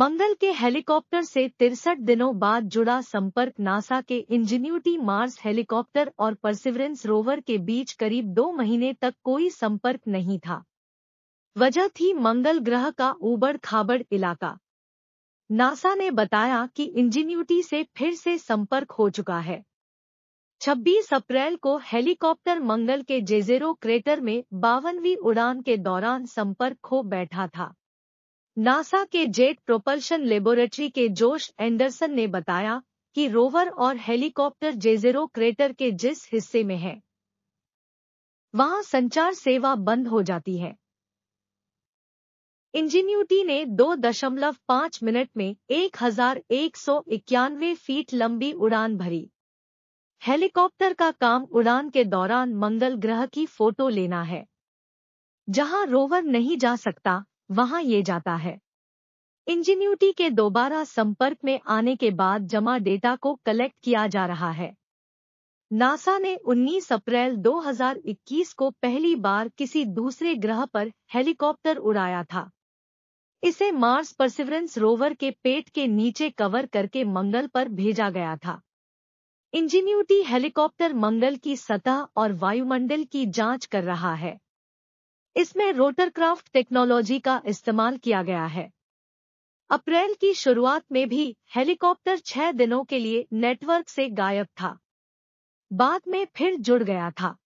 मंगल के हेलीकॉप्टर से तिरसठ दिनों बाद जुड़ा संपर्क नासा के इंजीन्यूटी मार्स हेलीकॉप्टर और परसिवरेंस रोवर के बीच करीब दो महीने तक कोई संपर्क नहीं था वजह थी मंगल ग्रह का ऊबड़ खाबड़ इलाका नासा ने बताया कि इंजीन्यूटी से फिर से संपर्क हो चुका है 26 अप्रैल को हेलीकॉप्टर मंगल के जेजेरो क्रेटर में बावनवीं उड़ान के दौरान संपर्क खो बैठा था नासा के जेट प्रोपल्शन लेबोरेटरी के जोश एंडरसन ने बताया कि रोवर और हेलीकॉप्टर जेजेरो क्रेटर के जिस हिस्से में है वहां संचार सेवा बंद हो जाती है इंजीन्यूटी ने 2.5 मिनट में एक फीट लंबी उड़ान भरी हेलीकॉप्टर का काम उड़ान के दौरान मंगल ग्रह की फोटो लेना है जहां रोवर नहीं जा सकता वहां ये जाता है इंजीन्यूटी के दोबारा संपर्क में आने के बाद जमा डेटा को कलेक्ट किया जा रहा है नासा ने 19 अप्रैल 2021 को पहली बार किसी दूसरे ग्रह पर हेलीकॉप्टर उड़ाया था इसे मार्स परसिवरेंस रोवर के पेट के नीचे कवर करके मंगल पर भेजा गया था इंजीन्यूटी हेलीकॉप्टर मंगल की सतह और वायुमंडल की जांच कर रहा है इसमें रोटरक्राफ्ट टेक्नोलॉजी का इस्तेमाल किया गया है अप्रैल की शुरुआत में भी हेलीकॉप्टर छह दिनों के लिए नेटवर्क से गायब था बाद में फिर जुड़ गया था